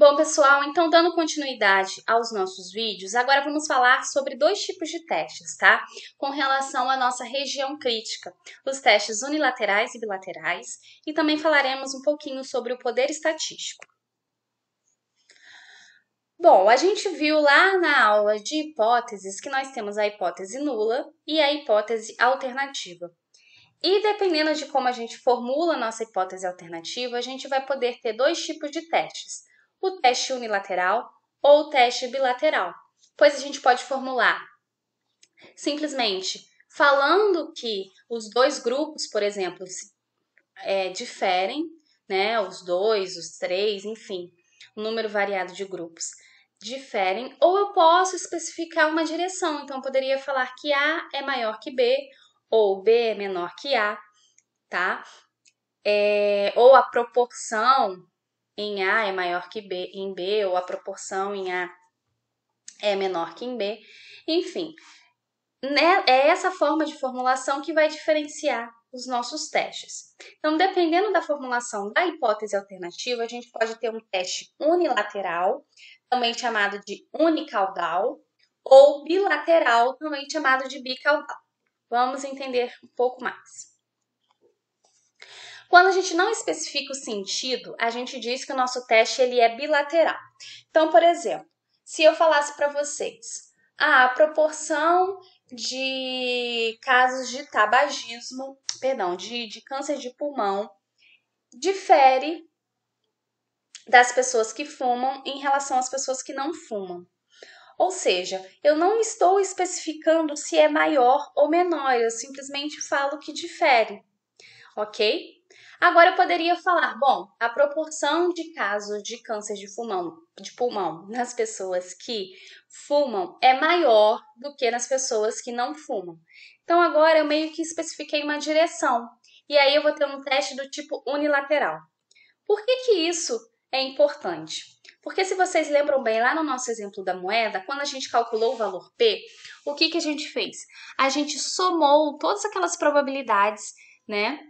Bom, pessoal, então dando continuidade aos nossos vídeos, agora vamos falar sobre dois tipos de testes, tá? Com relação à nossa região crítica, os testes unilaterais e bilaterais, e também falaremos um pouquinho sobre o poder estatístico. Bom, a gente viu lá na aula de hipóteses que nós temos a hipótese nula e a hipótese alternativa. E dependendo de como a gente formula a nossa hipótese alternativa, a gente vai poder ter dois tipos de testes o teste unilateral ou o teste bilateral, pois a gente pode formular simplesmente falando que os dois grupos, por exemplo, é, diferem, né? Os dois, os três, enfim, um número variado de grupos diferem, ou eu posso especificar uma direção, então poderia falar que A é maior que B, ou B é menor que A, tá? É, ou a proporção em A é maior que B em B, ou a proporção em A é menor que em B. Enfim, né, é essa forma de formulação que vai diferenciar os nossos testes. Então, dependendo da formulação da hipótese alternativa, a gente pode ter um teste unilateral, também chamado de unicaudal, ou bilateral, também chamado de bicaudal. Vamos entender um pouco mais. Quando a gente não especifica o sentido, a gente diz que o nosso teste ele é bilateral. Então, por exemplo, se eu falasse para vocês, ah, a proporção de casos de tabagismo, perdão, de, de câncer de pulmão difere das pessoas que fumam em relação às pessoas que não fumam. Ou seja, eu não estou especificando se é maior ou menor, eu simplesmente falo que difere, ok? Agora eu poderia falar, bom, a proporção de casos de câncer de pulmão, de pulmão nas pessoas que fumam é maior do que nas pessoas que não fumam. Então agora eu meio que especifiquei uma direção. E aí eu vou ter um teste do tipo unilateral. Por que que isso é importante? Porque se vocês lembram bem lá no nosso exemplo da moeda, quando a gente calculou o valor P, o que que a gente fez? A gente somou todas aquelas probabilidades, né?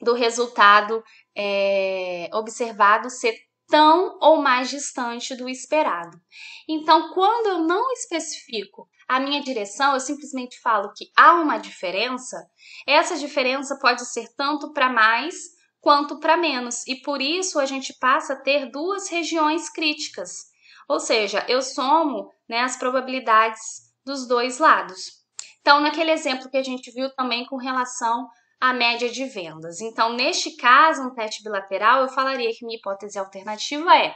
do resultado é, observado ser tão ou mais distante do esperado. Então, quando eu não especifico a minha direção, eu simplesmente falo que há uma diferença, essa diferença pode ser tanto para mais quanto para menos, e por isso a gente passa a ter duas regiões críticas. Ou seja, eu somo né, as probabilidades dos dois lados. Então, naquele exemplo que a gente viu também com relação a média de vendas. Então, neste caso, um teste bilateral, eu falaria que minha hipótese alternativa é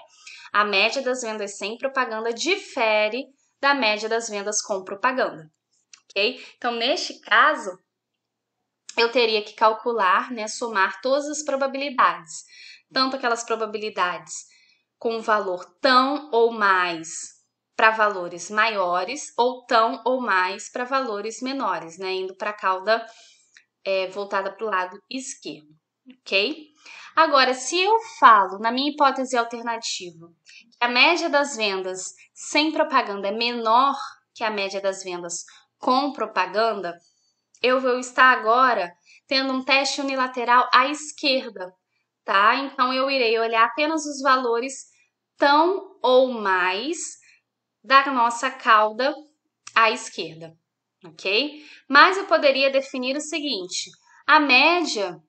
a média das vendas sem propaganda difere da média das vendas com propaganda, ok? Então, neste caso, eu teria que calcular, né, somar todas as probabilidades, tanto aquelas probabilidades com valor tão ou mais para valores maiores ou tão ou mais para valores menores, né, indo para a cauda é, voltada para o lado esquerdo, ok? Agora, se eu falo, na minha hipótese alternativa, que a média das vendas sem propaganda é menor que a média das vendas com propaganda, eu vou estar agora tendo um teste unilateral à esquerda, tá? Então, eu irei olhar apenas os valores tão ou mais da nossa cauda à esquerda ok? Mas eu poderia definir o seguinte: a média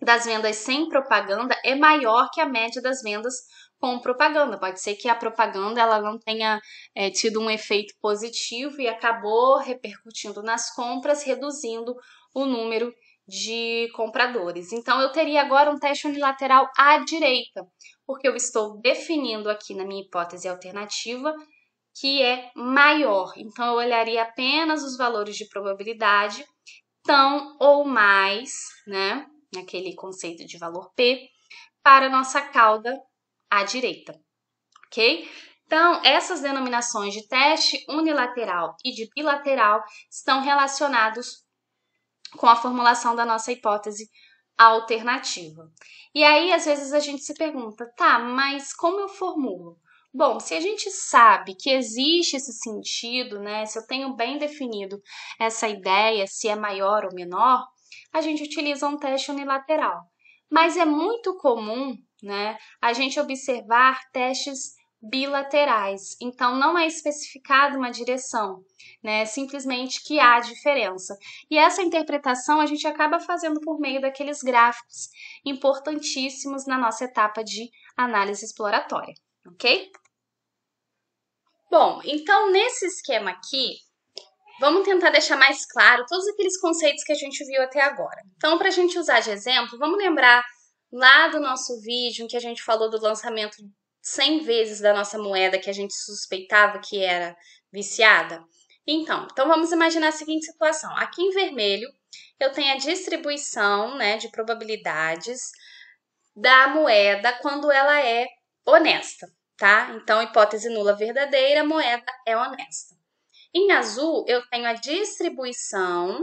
das vendas sem propaganda é maior que a média das vendas com propaganda. Pode ser que a propaganda ela não tenha é, tido um efeito positivo e acabou repercutindo nas compras, reduzindo o número de compradores. Então, eu teria agora um teste unilateral à direita, porque eu estou definindo aqui na minha hipótese alternativa que é maior. Então, eu olharia apenas os valores de probabilidade, tão ou mais, né? Naquele conceito de valor P, para nossa cauda à direita, ok? Então, essas denominações de teste unilateral e de bilateral estão relacionados com a formulação da nossa hipótese alternativa. E aí, às vezes, a gente se pergunta, tá, mas como eu formulo? Bom, se a gente sabe que existe esse sentido, né? Se eu tenho bem definido essa ideia, se é maior ou menor, a gente utiliza um teste unilateral. Mas é muito comum, né, a gente observar testes bilaterais. Então não é especificada uma direção, né? É simplesmente que há diferença. E essa interpretação a gente acaba fazendo por meio daqueles gráficos importantíssimos na nossa etapa de análise exploratória ok? Bom, então nesse esquema aqui, vamos tentar deixar mais claro todos aqueles conceitos que a gente viu até agora. Então, para a gente usar de exemplo, vamos lembrar lá do nosso vídeo em que a gente falou do lançamento 100 vezes da nossa moeda que a gente suspeitava que era viciada? Então, então vamos imaginar a seguinte situação. Aqui em vermelho, eu tenho a distribuição né, de probabilidades da moeda quando ela é honesta tá? Então, hipótese nula verdadeira, moeda é honesta. Em azul, eu tenho a distribuição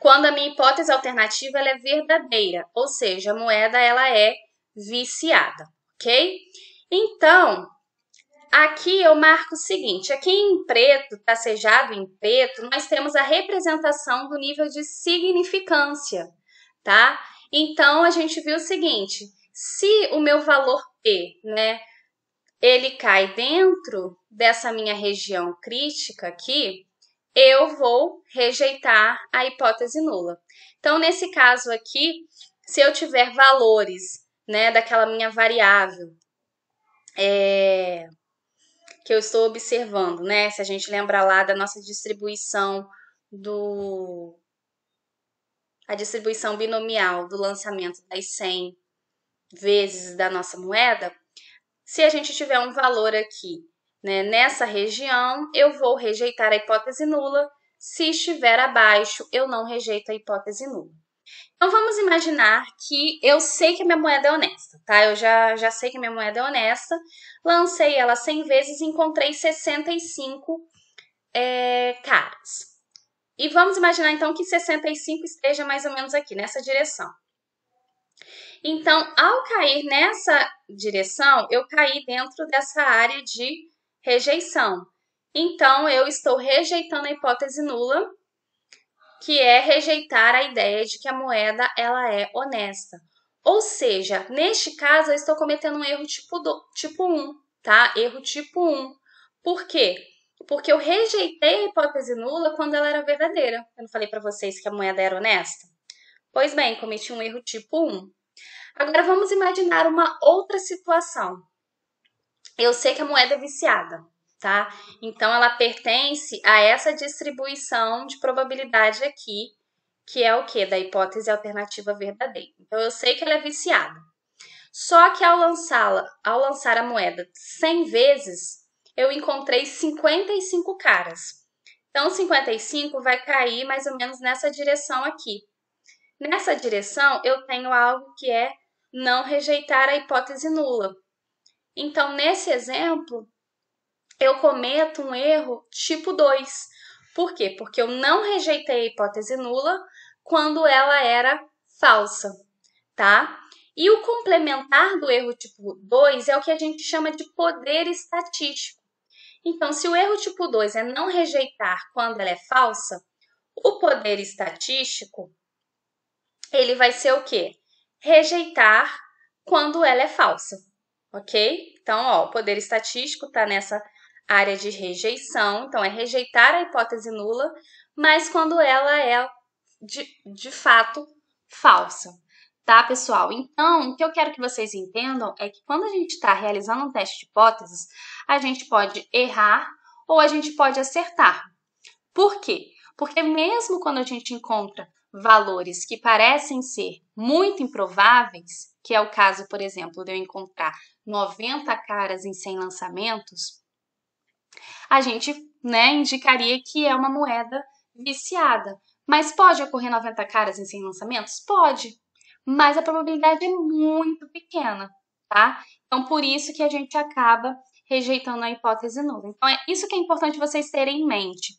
quando a minha hipótese alternativa é verdadeira, ou seja, a moeda ela é viciada, ok? Então, aqui eu marco o seguinte: aqui em preto, tá em preto, nós temos a representação do nível de significância, tá? Então, a gente viu o seguinte se o meu valor P, né, ele cai dentro dessa minha região crítica aqui, eu vou rejeitar a hipótese nula. Então, nesse caso aqui, se eu tiver valores, né, daquela minha variável é, que eu estou observando, né, se a gente lembrar lá da nossa distribuição do a distribuição binomial do lançamento das 100 vezes da nossa moeda, se a gente tiver um valor aqui né, nessa região, eu vou rejeitar a hipótese nula. Se estiver abaixo, eu não rejeito a hipótese nula. Então vamos imaginar que eu sei que a minha moeda é honesta, tá? Eu já, já sei que a minha moeda é honesta, lancei ela 100 vezes e encontrei 65 é, caras. E vamos imaginar então que 65 esteja mais ou menos aqui, nessa direção. Então, ao cair nessa direção, eu caí dentro dessa área de rejeição. Então, eu estou rejeitando a hipótese nula, que é rejeitar a ideia de que a moeda ela é honesta. Ou seja, neste caso, eu estou cometendo um erro tipo, do, tipo 1, tá? Erro tipo 1. Por quê? Porque eu rejeitei a hipótese nula quando ela era verdadeira. Eu não falei para vocês que a moeda era honesta? Pois bem, cometi um erro tipo 1. Agora vamos imaginar uma outra situação. Eu sei que a moeda é viciada, tá? Então ela pertence a essa distribuição de probabilidade aqui, que é o que? Da hipótese alternativa verdadeira. Então eu sei que ela é viciada. Só que ao lançá-la, ao lançar a moeda 100 vezes, eu encontrei 55 caras. Então 55 vai cair mais ou menos nessa direção aqui. Nessa direção eu tenho algo que é não rejeitar a hipótese nula. Então, nesse exemplo, eu cometo um erro tipo 2. Por quê? Porque eu não rejeitei a hipótese nula quando ela era falsa, tá? E o complementar do erro tipo 2 é o que a gente chama de poder estatístico. Então, se o erro tipo 2 é não rejeitar quando ela é falsa, o poder estatístico ele vai ser o quê? rejeitar quando ela é falsa, ok? Então, ó, o poder estatístico está nessa área de rejeição, então é rejeitar a hipótese nula, mas quando ela é de, de fato falsa, tá, pessoal? Então, o que eu quero que vocês entendam é que quando a gente está realizando um teste de hipóteses, a gente pode errar ou a gente pode acertar. Por quê? Porque mesmo quando a gente encontra valores que parecem ser muito improváveis, que é o caso, por exemplo, de eu encontrar 90 caras em 100 lançamentos, a gente né, indicaria que é uma moeda viciada. Mas pode ocorrer 90 caras em 100 lançamentos? Pode, mas a probabilidade é muito pequena, tá? Então, por isso que a gente acaba rejeitando a hipótese nula. Então, é isso que é importante vocês terem em mente.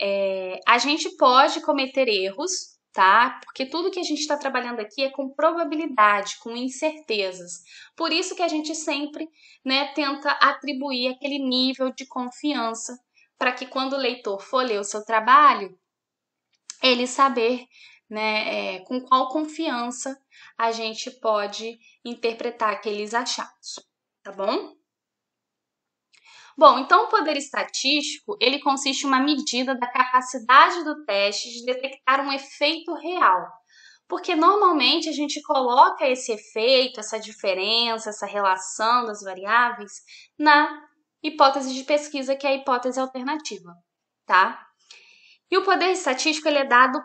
É, a gente pode cometer erros tá? Porque tudo que a gente está trabalhando aqui é com probabilidade, com incertezas. Por isso que a gente sempre, né, tenta atribuir aquele nível de confiança para que quando o leitor for ler o seu trabalho, ele saber, né, é, com qual confiança a gente pode interpretar aqueles achados, tá bom? Bom, então o poder estatístico, ele consiste em uma medida da capacidade do teste de detectar um efeito real. Porque normalmente a gente coloca esse efeito, essa diferença, essa relação das variáveis na hipótese de pesquisa, que é a hipótese alternativa, tá? E o poder estatístico ele é dado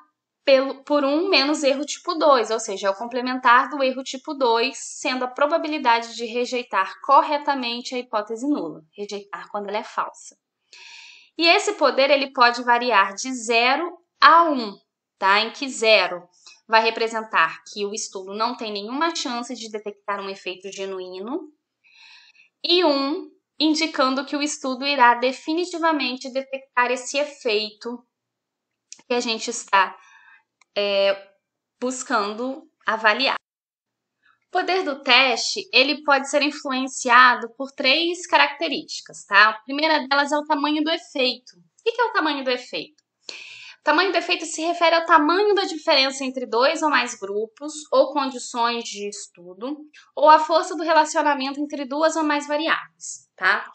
pelo, por um menos erro tipo 2, ou seja, é o complementar do erro tipo 2, sendo a probabilidade de rejeitar corretamente a hipótese nula, rejeitar quando ela é falsa. E esse poder ele pode variar de 0 a 1, um, tá? Em que 0 vai representar que o estudo não tem nenhuma chance de detectar um efeito genuíno, e 1 um, indicando que o estudo irá definitivamente detectar esse efeito que a gente está é, buscando avaliar. O poder do teste ele pode ser influenciado por três características, tá? A primeira delas é o tamanho do efeito. O que é o tamanho do efeito? O tamanho do efeito se refere ao tamanho da diferença entre dois ou mais grupos ou condições de estudo, ou a força do relacionamento entre duas ou mais variáveis, tá?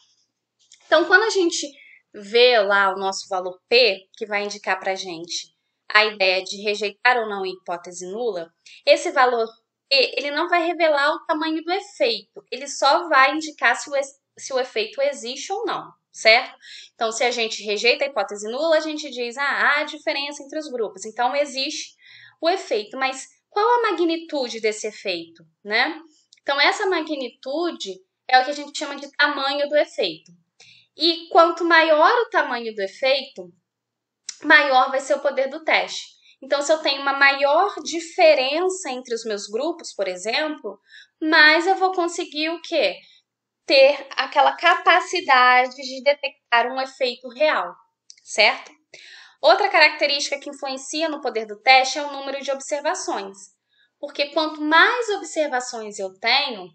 Então, quando a gente vê lá o nosso valor P, que vai indicar para gente a ideia de rejeitar ou não a hipótese nula, esse valor ele não vai revelar o tamanho do efeito, ele só vai indicar se o, se o efeito existe ou não, certo? Então, se a gente rejeita a hipótese nula, a gente diz, ah, há diferença entre os grupos, então existe o efeito, mas qual a magnitude desse efeito, né? Então, essa magnitude é o que a gente chama de tamanho do efeito. E quanto maior o tamanho do efeito, maior vai ser o poder do teste. Então, se eu tenho uma maior diferença entre os meus grupos, por exemplo, mais eu vou conseguir o quê? Ter aquela capacidade de detectar um efeito real, certo? Outra característica que influencia no poder do teste é o número de observações. Porque quanto mais observações eu tenho,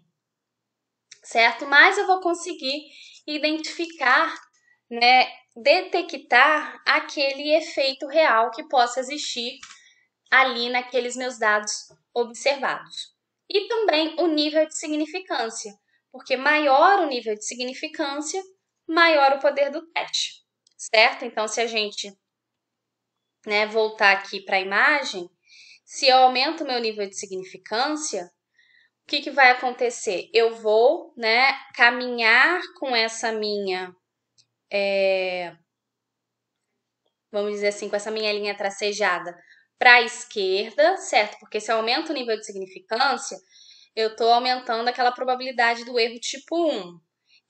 certo? Mais eu vou conseguir identificar né, detectar aquele efeito real que possa existir ali naqueles meus dados observados. E também o nível de significância, porque maior o nível de significância, maior o poder do teste, certo? Então, se a gente né, voltar aqui para a imagem, se eu aumento o meu nível de significância, o que, que vai acontecer? Eu vou né, caminhar com essa minha é, vamos dizer assim, com essa minha linha tracejada para a esquerda, certo? Porque se eu aumento o nível de significância, eu estou aumentando aquela probabilidade do erro tipo 1.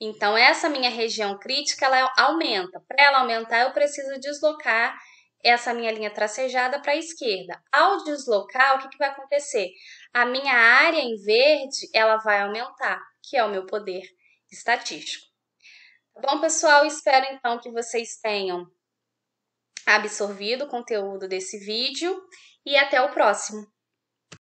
Então, essa minha região crítica, ela aumenta. Para ela aumentar, eu preciso deslocar essa minha linha tracejada para a esquerda. Ao deslocar, o que, que vai acontecer? A minha área em verde, ela vai aumentar, que é o meu poder estatístico. Tá bom, pessoal, espero então que vocês tenham absorvido o conteúdo desse vídeo e até o próximo.